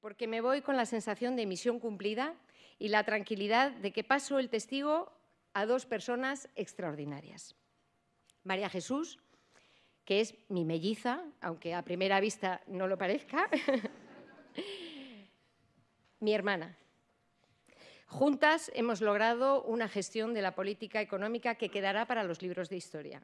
porque me voy con la sensación de misión cumplida y la tranquilidad de que paso el testigo a dos personas extraordinarias. María Jesús, que es mi melliza, aunque a primera vista no lo parezca, mi hermana. Juntas hemos logrado una gestión de la política económica que quedará para los libros de historia.